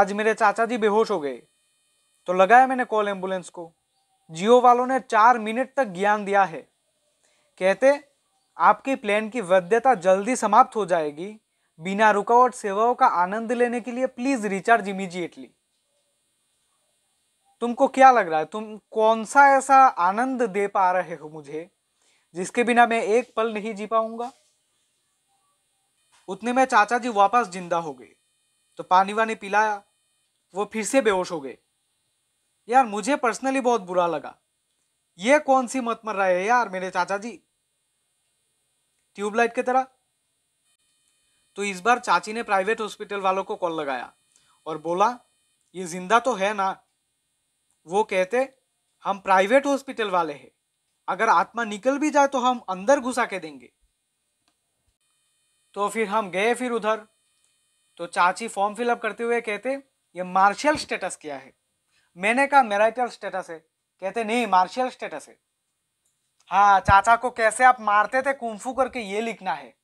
आज मेरे चाचा जी बेहोश हो गए तो लगाया मैंने कॉल एम्बुलेंस को जियो वालों ने चार मिनट तक ज्ञान दिया है कहते आपकी प्लान की वैधता जल्दी समाप्त हो जाएगी बिना रुकावट सेवाओं का आनंद लेने के लिए प्लीज रिचार्ज इमीजिएटली तुमको क्या लग रहा है तुम कौन सा ऐसा आनंद दे पा रहे हो मुझे जिसके बिना मैं एक पल नहीं जी पाऊंगा उतने में चाचा जी वापस जिंदा हो गए तो पानी वानी पिलाया वो फिर से बेहोश हो गए यार मुझे पर्सनली बहुत बुरा लगा ये कौन सी मत मर रहे है यार मेरे चाचा जी ट्यूबलाइट की तरह तो इस बार चाची ने प्राइवेट हॉस्पिटल वालों को कॉल लगाया और बोला ये जिंदा तो है ना वो कहते हम प्राइवेट हॉस्पिटल वाले हैं अगर आत्मा निकल भी जाए तो हम अंदर घुसा के देंगे तो फिर हम गए फिर उधर तो चाची फॉर्म फिलअप करते हुए कहते ये मार्शियल स्टेटस क्या है मैंने कहा मेराइटल स्टेटस है कहते नहीं मार्शियल स्टेटस है हाँ चाचा को कैसे आप मारते थे कुंफू करके ये लिखना है